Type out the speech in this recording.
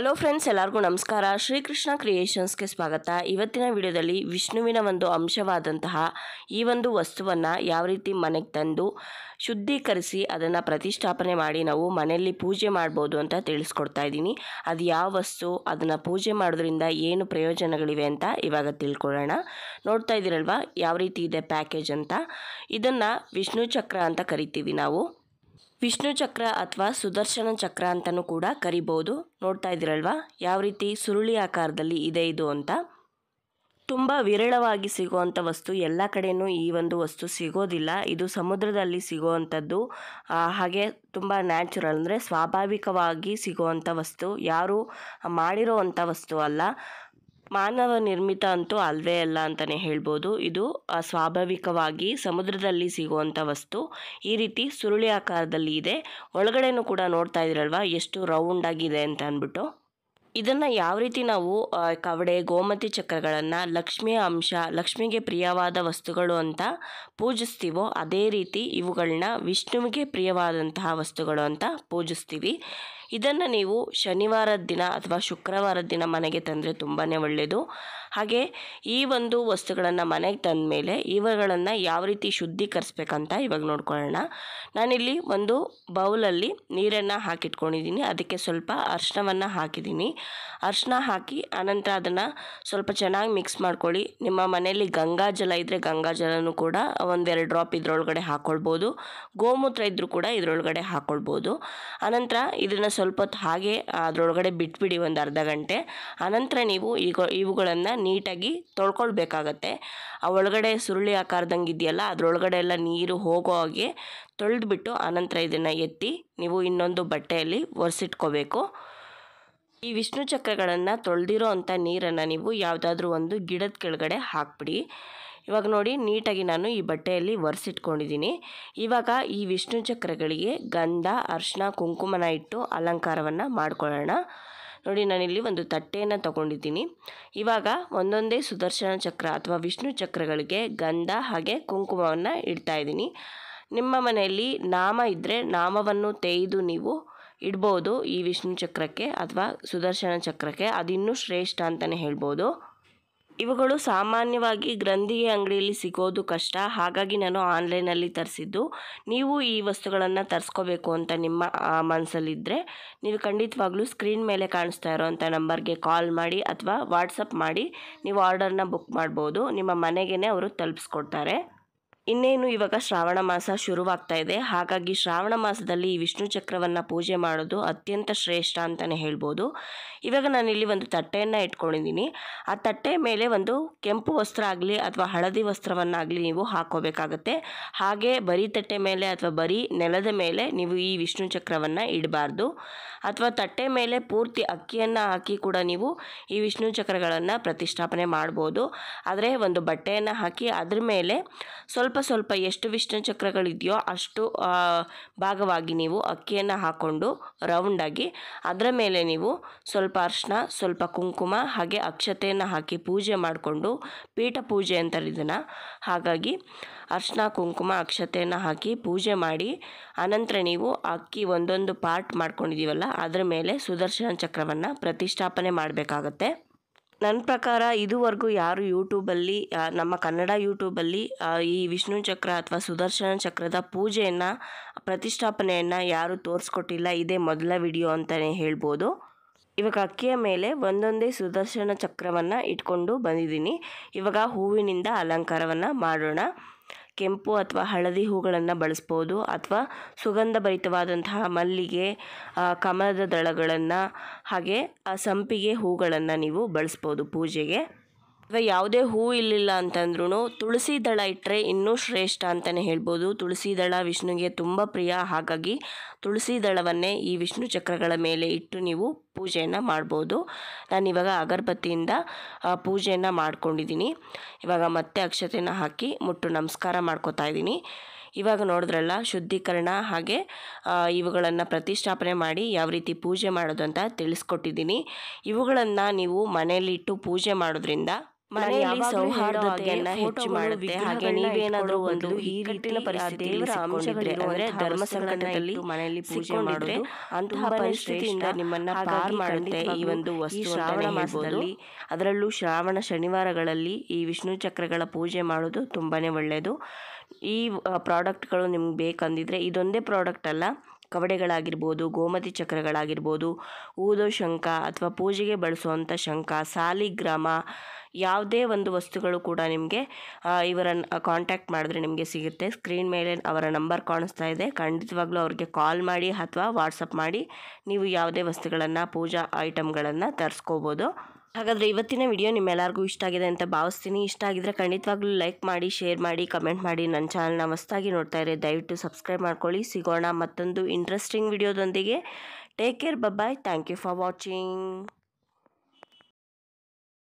hello friends ಎಲ್ಲರಿಗೂ ನಮಸ್ಕಾರ ಶ್ರೀಕೃಷ್ಣ ಕ್ರಿಯೇಷನ್ಸ್ಗೆ ಸ್ವಾಗತ ಇವತ್ತಿನ ವಿಡಿಯೋದಲ್ಲಿ ವಿಷ್ಣುವಿನ ಒಂದು ಅಂಶವಾದಂತಹ ಈ ಒಂದು ವಸ್ತುವನ್ನು ಯಾವ ರೀತಿ ಮನೆಗೆ ತಂದು ಶುದ್ಧೀಕರಿಸಿ ಅದನ್ನು ಪ್ರತಿಷ್ಠಾಪನೆ ಮಾಡಿ ನಾವು ಮನೆಯಲ್ಲಿ ಪೂಜೆ ಮಾಡ್ಬೋದು ಅಂತ ತಿಳಿಸ್ಕೊಡ್ತಾ ಇದ್ದೀನಿ ಅದು ಯಾವ ವಸ್ತು ಅದನ್ನು ಪೂಜೆ ಮಾಡೋದ್ರಿಂದ ಏನು ಪ್ರಯೋಜನಗಳಿವೆ ಅಂತ ಇವಾಗ ತಿಳ್ಕೊಳ್ಳೋಣ ನೋಡ್ತಾ ಇದ್ದೀರಲ್ವಾ ಯಾವ ರೀತಿ ಇದೆ ಪ್ಯಾಕೇಜ್ ಅಂತ ಇದನ್ನು ವಿಷ್ಣು ಚಕ್ರ ಅಂತ ಕರಿತೀವಿ ನಾವು ವಿಷ್ಣು ಚಕ್ರ ಅಥವಾ ಸುದರ್ಶನ ಚಕ್ರ ಅಂತಲೂ ಕೂಡ ಕರಿಬೋದು ನೋಡ್ತಾ ಇದ್ದೀರಲ್ವಾ ಯಾವ ರೀತಿ ಸುರುಳಿ ಆಕಾರದಲ್ಲಿ ಇದೆ ಇದು ಅಂತ ತುಂಬ ವಿರಳವಾಗಿ ಸಿಗುವಂಥ ವಸ್ತು ಎಲ್ಲ ಕಡೆಯೂ ಈ ಒಂದು ವಸ್ತು ಸಿಗೋದಿಲ್ಲ ಇದು ಸಮುದ್ರದಲ್ಲಿ ಸಿಗುವಂಥದ್ದು ಹಾಗೆ ತುಂಬ ನ್ಯಾಚುರಲ್ ಅಂದರೆ ಸ್ವಾಭಾವಿಕವಾಗಿ ಸಿಗುವಂಥ ವಸ್ತು ಯಾರೂ ಮಾಡಿರೋ ಅಂಥ ವಸ್ತು ಅಲ್ಲ ಮಾನವ ನಿರ್ಮಿತ ಅಂತೂ ಅಲ್ವೇ ಅಲ್ಲ ಅಂತಲೇ ಹೇಳ್ಬೋದು ಇದು ಸ್ವಾಭಾವಿಕವಾಗಿ ಸಮುದ್ರದಲ್ಲಿ ಸಿಗುವಂಥ ವಸ್ತು ಈ ರೀತಿ ಸುರುಳಿ ಆಕಾರದಲ್ಲಿ ಇದೆ ಒಳಗಡೆನೂ ಕೂಡ ನೋಡ್ತಾ ಇದ್ರಲ್ವಾ ಎಷ್ಟು ರೌಂಡ್ ಆಗಿದೆ ಅಂತ ಅಂದ್ಬಿಟ್ಟು ಇದನ್ನು ಯಾವ ರೀತಿ ನಾವು ಕವಡೆ ಗೋಮತಿ ಚಕ್ರಗಳನ್ನು ಲಕ್ಷ್ಮಿಯ ಅಂಶ ಲಕ್ಷ್ಮಿಗೆ ಪ್ರಿಯವಾದ ವಸ್ತುಗಳು ಅಂತ ಪೂಜಿಸ್ತೀವೋ ಅದೇ ರೀತಿ ಇವುಗಳನ್ನ ವಿಷ್ಣುವಿಗೆ ಪ್ರಿಯವಾದಂತಹ ವಸ್ತುಗಳು ಅಂತ ಪೂಜಿಸ್ತೀವಿ ಇದನ್ನು ನೀವು ಶನಿವಾರದ ದಿನ ಅಥವಾ ಶುಕ್ರವಾರದ ದಿನ ಮನೆಗೆ ತಂದರೆ ತುಂಬಾ ಒಳ್ಳೆಯದು ಹಾಗೆ ಈ ಒಂದು ವಸ್ತುಗಳನ್ನು ಮನೆಗೆ ತಂದ ಮೇಲೆ ಇವುಗಳನ್ನು ಯಾವ ರೀತಿ ಶುದ್ಧೀಕರಿಸ್ಬೇಕಂತ ಇವಾಗ ನೋಡ್ಕೊಳ್ಳೋಣ ನಾನಿಲ್ಲಿ ಒಂದು ಬೌಲಲ್ಲಿ ನೀರನ್ನು ಹಾಕಿಟ್ಕೊಂಡಿದ್ದೀನಿ ಅದಕ್ಕೆ ಸ್ವಲ್ಪ ಅರ್ಶನವನ್ನು ಹಾಕಿದ್ದೀನಿ ಅರ್ಶನ ಹಾಕಿ ಆನಂತರ ಅದನ್ನು ಸ್ವಲ್ಪ ಚೆನ್ನಾಗಿ ಮಿಕ್ಸ್ ಮಾಡ್ಕೊಳ್ಳಿ ನಿಮ್ಮ ಮನೆಯಲ್ಲಿ ಗಂಗಾ ಜಲ ಇದ್ದರೆ ಗಂಗಾ ಕೂಡ ಒಂದೆರಡು ಡ್ರಾಪ್ ಇದರೊಳಗಡೆ ಹಾಕ್ಕೊಳ್ಬೋದು ಗೋಮೂತ್ರ ಇದ್ದರೂ ಕೂಡ ಇದರೊಳಗಡೆ ಹಾಕ್ಕೊಳ್ಬೋದು ಆನಂತರ ಇದನ್ನು ಸ್ವಲ್ಪ ಹೊತ್ತು ಹಾಗೆ ಅದರೊಳಗಡೆ ಬಿಟ್ಬಿಡಿ ಒಂದು ಅರ್ಧ ಗಂಟೆ ಆನಂತರ ನೀವು ಈಗ ಇವುಗಳನ್ನು ನೀಟಾಗಿ ತೊಳ್ಕೊಳ್ಬೇಕಾಗತ್ತೆ ಆ ಒಳಗಡೆ ಸುರುಳಿ ಆಕಾರದಂಗೆ ಇದೆಯಲ್ಲ ಅದರೊಳಗಡೆ ಎಲ್ಲ ನೀರು ಹೋಗೋ ಹಾಗೆ ತೊಳೆದ್ಬಿಟ್ಟು ಆನಂತರ ಇದನ್ನು ಎತ್ತಿ ನೀವು ಇನ್ನೊಂದು ಬಟ್ಟೆಯಲ್ಲಿ ಒರೆಸಿಟ್ಕೋಬೇಕು ಈ ವಿಷ್ಣು ಚಕ್ರಗಳನ್ನು ತೊಳೆದಿರೋ ಅಂಥ ನೀರನ್ನು ನೀವು ಯಾವುದಾದ್ರೂ ಒಂದು ಗಿಡದ ಕೆಳಗಡೆ ಹಾಕ್ಬಿಡಿ ಇವಾಗ ನೋಡಿ ನೀಟಾಗಿ ನಾನು ಈ ಬಟ್ಟೆಯಲ್ಲಿ ಒರೆಸಿಟ್ಕೊಂಡಿದ್ದೀನಿ ಇವಾಗ ಈ ವಿಷ್ಣು ಚಕ್ರಗಳಿಗೆ ಗಂಧ ಅರ್ಶಿನ ಕುಂಕುಮನ ಇಟ್ಟು ಅಲಂಕಾರವನ್ನು ಮಾಡ್ಕೊಳ್ಳೋಣ ನೋಡಿ ನಾನಿಲ್ಲಿ ಒಂದು ತಟ್ಟೆಯನ್ನು ತಗೊಂಡಿದ್ದೀನಿ ಇವಾಗ ಒಂದೊಂದೇ ಸುದರ್ಶನ ಚಕ್ರ ಅಥವಾ ವಿಷ್ಣು ಚಕ್ರಗಳಿಗೆ ಗಂಧ ಹಾಗೆ ಕುಂಕುಮವನ್ನು ಇಡ್ತಾ ಇದ್ದೀನಿ ನಿಮ್ಮ ಮನೆಯಲ್ಲಿ ನಾಮ ಇದ್ದರೆ ನಾಮವನ್ನು ತೆಗೆದು ನೀವು ಇಡ್ಬೋದು ಈ ವಿಷ್ಣು ಚಕ್ರಕ್ಕೆ ಅಥವಾ ಸುದರ್ಶನ ಚಕ್ರಕ್ಕೆ ಅದಿನ್ನೂ ಶ್ರೇಷ್ಠ ಅಂತಲೇ ಹೇಳ್ಬೋದು ಇವುಗಳು ಸಾಮಾನ್ಯವಾಗಿ ಗ್ರಂಥಿಯ ಅಂಗಡಿಯಲ್ಲಿ ಸಿಗೋದು ಕಷ್ಟ ಹಾಗಾಗಿ ನಾನು ಆನ್ಲೈನಲ್ಲಿ ತರಿಸಿದ್ದು ನೀವು ಈ ವಸ್ತುಗಳನ್ನು ತರಿಸ್ಕೋಬೇಕು ಅಂತ ನಿಮ್ಮ ಮನಸ್ಸಲ್ಲಿದ್ದರೆ ನೀವು ಖಂಡಿತವಾಗ್ಲೂ ಸ್ಕ್ರೀನ್ ಮೇಲೆ ಕಾಣಿಸ್ತಾ ಇರೋವಂಥ ನಂಬರ್ಗೆ ಕಾಲ್ ಮಾಡಿ ಅಥವಾ ವಾಟ್ಸಪ್ ಮಾಡಿ ನೀವು ಆರ್ಡರ್ನ ಬುಕ್ ಮಾಡ್ಬೋದು ನಿಮ್ಮ ಮನೆಗೇ ಅವರು ತಲುಪಿಸ್ಕೊಡ್ತಾರೆ ಇನ್ನೇನು ಇವಾಗ ಶ್ರಾವಣ ಮಾಸ ಶುರುವಾಗ್ತಾ ಇದೆ ಹಾಗಾಗಿ ಶ್ರಾವಣ ಮಾಸದಲ್ಲಿ ಈ ವಿಷ್ಣು ಚಕ್ರವನ್ನು ಪೂಜೆ ಮಾಡೋದು ಅತ್ಯಂತ ಶ್ರೇಷ್ಠ ಅಂತಲೇ ಹೇಳ್ಬೋದು ಇವಾಗ ನಾನಿಲ್ಲಿ ಒಂದು ತಟ್ಟೆಯನ್ನು ಇಟ್ಕೊಂಡಿದ್ದೀನಿ ಆ ತಟ್ಟೆ ಮೇಲೆ ಒಂದು ಕೆಂಪು ವಸ್ತ್ರ ಆಗಲಿ ಅಥವಾ ಹಳದಿ ವಸ್ತ್ರವನ್ನಾಗಲಿ ನೀವು ಹಾಕೋಬೇಕಾಗತ್ತೆ ಹಾಗೆ ಬರೀ ತಟ್ಟೆ ಮೇಲೆ ಅಥವಾ ಬರೀ ನೆಲದ ಮೇಲೆ ನೀವು ಈ ವಿಷ್ಣು ಚಕ್ರವನ್ನು ಇಡಬಾರ್ದು ಅಥವಾ ತಟ್ಟೆ ಮೇಲೆ ಪೂರ್ತಿ ಅಕ್ಕಿಯನ್ನು ಹಾಕಿ ಕೂಡ ನೀವು ಈ ವಿಷ್ಣು ಚಕ್ರಗಳನ್ನು ಪ್ರತಿಷ್ಠಾಪನೆ ಮಾಡ್ಬೋದು ಆದರೆ ಒಂದು ಬಟ್ಟೆಯನ್ನು ಹಾಕಿ ಅದ್ರ ಮೇಲೆ ಸ್ವಲ್ಪ ಸ್ವಲ್ಪ ಸ್ವಲ್ಪ ಎಷ್ಟು ವಿಷ್ಣು ಚಕ್ರಗಳಿದೆಯೋ ಅಷ್ಟು ಭಾಗವಾಗಿ ನೀವು ಅಕ್ಕಿಯನ್ನು ಹಾಕ್ಕೊಂಡು ರೌಂಡಾಗಿ ಅದರ ಮೇಲೆ ನೀವು ಸ್ವಲ್ಪ ಅರ್ಶಿನ ಸ್ವಲ್ಪ ಕುಂಕುಮ ಹಾಗೆ ಅಕ್ಷತೆಯನ್ನು ಹಾಕಿ ಪೂಜೆ ಮಾಡಿಕೊಂಡು ಪೀಠ ಪೂಜೆ ಅಂತಾರೆ ಹಾಗಾಗಿ ಅರ್ಶನ ಕುಂಕುಮ ಅಕ್ಷತೆಯನ್ನು ಹಾಕಿ ಪೂಜೆ ಮಾಡಿ ಅನಂತರ ನೀವು ಅಕ್ಕಿ ಒಂದೊಂದು ಪಾರ್ಟ್ ಮಾಡ್ಕೊಂಡಿದ್ದೀವಲ್ಲ ಅದರ ಮೇಲೆ ಸುದರ್ಶನ ಚಕ್ರವನ್ನು ಪ್ರತಿಷ್ಠಾಪನೆ ಮಾಡಬೇಕಾಗತ್ತೆ ನನ್ನ ಪ್ರಕಾರ ಇದುವರೆಗೂ ಯಾರು ಯೂಟ್ಯೂಬಲ್ಲಿ ನಮ್ಮ ಕನ್ನಡ ಯೂಟ್ಯೂಬಲ್ಲಿ ಈ ವಿಷ್ಣು ಚಕ್ರ ಅಥವಾ ಸುದರ್ಶನ ಚಕ್ರದ ಪೂಜೆಯನ್ನು ಪ್ರತಿಷ್ಠಾಪನೆಯನ್ನು ಯಾರು ತೋರಿಸ್ಕೊಟ್ಟಿಲ್ಲ ಇದೇ ಮೊದಲ ವಿಡಿಯೋ ಅಂತಲೇ ಹೇಳ್ಬೋದು ಇವಾಗ ಅಕ್ಕಿಯ ಮೇಲೆ ಒಂದೊಂದೇ ಸುದರ್ಶನ ಚಕ್ರವನ್ನು ಇಟ್ಕೊಂಡು ಬಂದಿದ್ದೀನಿ ಇವಾಗ ಹೂವಿನಿಂದ ಅಲಂಕಾರವನ್ನು ಮಾಡೋಣ ಕೆಂಪು ಅಥವಾ ಹಳದಿ ಹೂಗಳನ್ನು ಬಳಸ್ಬೋದು ಅಥವಾ ಸುಗಂಧಭರಿತವಾದಂತಹ ಮಲ್ಲಿಗೆ ಕಮಲದ ದಳಗಳನ್ನು ಹಾಗೆ ಸಂಪಿಗೆ ಹೂಗಳನ್ನು ನೀವು ಬಳಸ್ಬೋದು ಪೂಜೆಗೆ ಅಥವಾ ಯಾವುದೇ ಹೂ ಇಲ್ಲಿಲ್ಲ ಅಂತಂದ್ರೂ ತುಳಸಿ ದಳ ಇಟ್ಟರೆ ಇನ್ನೂ ಶ್ರೇಷ್ಠ ಅಂತಲೇ ಹೇಳ್ಬೋದು ತುಳಸಿ ದಳ ವಿಷ್ಣುಗೆ ತುಂಬ ಪ್ರಿಯ ಹಾಗಾಗಿ ತುಳಸಿ ದಳವನ್ನೇ ಈ ವಿಷ್ಣು ಚಕ್ರಗಳ ಮೇಲೆ ಇಟ್ಟು ನೀವು ಪೂಜೆಯನ್ನು ಮಾಡ್ಬೋದು ಇವಾಗ ಅಗರಬತ್ತಿಯಿಂದ ಪೂಜೆಯನ್ನು ಮಾಡ್ಕೊಂಡಿದ್ದೀನಿ ಇವಾಗ ಮತ್ತೆ ಅಕ್ಷತೆನ ಹಾಕಿ ಮುಟ್ಟು ನಮಸ್ಕಾರ ಮಾಡ್ಕೋತಾ ಇದ್ದೀನಿ ಇವಾಗ ನೋಡಿದ್ರಲ್ಲ ಶುದ್ಧೀಕರಣ ಹಾಗೆ ಇವುಗಳನ್ನು ಪ್ರತಿಷ್ಠಾಪನೆ ಮಾಡಿ ಯಾವ ರೀತಿ ಪೂಜೆ ಮಾಡೋದು ಅಂತ ತಿಳಿಸ್ಕೊಟ್ಟಿದ್ದೀನಿ ಇವುಗಳನ್ನು ನೀವು ಮನೆಯಲ್ಲಿಟ್ಟು ಪೂಜೆ ಮಾಡೋದ್ರಿಂದ ಮನೆಯಲ್ಲಿ ಸೌಹಾರ್ದತೆಯನ್ನ ಹೆಚ್ಚು ಮಾಡುತ್ತೆ ಹಾಗೆ ನೀವೇನಾದ್ರೂ ಒಂದು ಈ ರೀತಿಯ ದೇವರ ಅಂಶಗಳಿರೋ ಅಂದ್ರೆ ಧರ್ಮ ಸಂಘಟನೆಯಲ್ಲಿ ಮನೆಯಲ್ಲಿ ಪೂಜೆ ಮಾಡಿದ್ರೆ ಅಂತಹ ಪರಿಸ್ಥಿತಿಯಿಂದ ನಿಮ್ಮನ್ನ ಪಾರ್ ಮಾಡುತ್ತೆ ಈ ಒಂದು ವಸ್ತು ಶ್ರಾವಣ ಮಾಸದಲ್ಲಿ ಅದರಲ್ಲೂ ಶ್ರಾವಣ ಶನಿವಾರಗಳಲ್ಲಿ ಈ ವಿಷ್ಣು ಚಕ್ರಗಳ ಪೂಜೆ ಮಾಡೋದು ತುಂಬಾನೇ ಒಳ್ಳೆಯದು ಈ ಪ್ರಾಡಕ್ಟ್ಗಳು ನಿಮ್ಗೆ ಬೇಕಂದಿದ್ರೆ ಇದೊಂದೇ ಪ್ರಾಡಕ್ಟ್ ಅಲ್ಲ ಕವಡೆಗಳಾಗಿರ್ಬೋದು ಗೋಮತಿ ಚಕ್ರಗಳಾಗಿರ್ಬೋದು ಊದೋ ಶಂಖ ಅಥವಾ ಪೂಜೆಗೆ ಬಳಸುವಂಥ ಶಂಖ ಸಾಲಿಗ್ರಾಮ ಯಾವುದೇ ಒಂದು ವಸ್ತುಗಳು ಕೂಡ ನಿಮಗೆ ಇವರನ್ನು ಕಾಂಟ್ಯಾಕ್ಟ್ ಮಾಡಿದ್ರೆ ನಿಮಗೆ ಸಿಗುತ್ತೆ ಸ್ಕ್ರೀನ್ ಮೇಲೆ ಅವರ ನಂಬರ್ ಕಾಣಿಸ್ತಾ ಇದೆ ಖಂಡಿತವಾಗ್ಲೂ ಅವ್ರಿಗೆ ಕಾಲ್ ಮಾಡಿ ಅಥವಾ ವಾಟ್ಸಪ್ ಮಾಡಿ ನೀವು ಯಾವುದೇ ವಸ್ತುಗಳನ್ನು ಪೂಜಾ ಐಟಮ್ಗಳನ್ನು ತರಿಸ್ಕೋಬೋದು ಹಾಗಾದರೆ ಇವತ್ತಿನ ವಿಡಿಯೋ ನಿಮ್ಮೆಲ್ಲರಿಗೂ ಇಷ್ಟ ಆಗಿದೆ ಅಂತ ಭಾವಿಸ್ತೀನಿ ಇಷ್ಟ ಆಗಿದ್ರೆ ಖಂಡಿತವಾಗ್ಲೂ ಲೈಕ್ ಮಾಡಿ ಶೇರ್ ಮಾಡಿ ಕಮೆಂಟ್ ಮಾಡಿ ನನ್ನ ಚಾನಲ್ನ ಮಸ್ತಾಗಿ ನೋಡ್ತಾ ಇರೋ ದಯವಿಟ್ಟು ಸಬ್ಸ್ಕ್ರೈಬ್ ಮಾಡ್ಕೊಳ್ಳಿ ಸಿಗೋಣ ಮತ್ತೊಂದು ಇಂಟ್ರೆಸ್ಟಿಂಗ್ ವಿಡಿಯೋದೊಂದಿಗೆ take care bye thank you for watching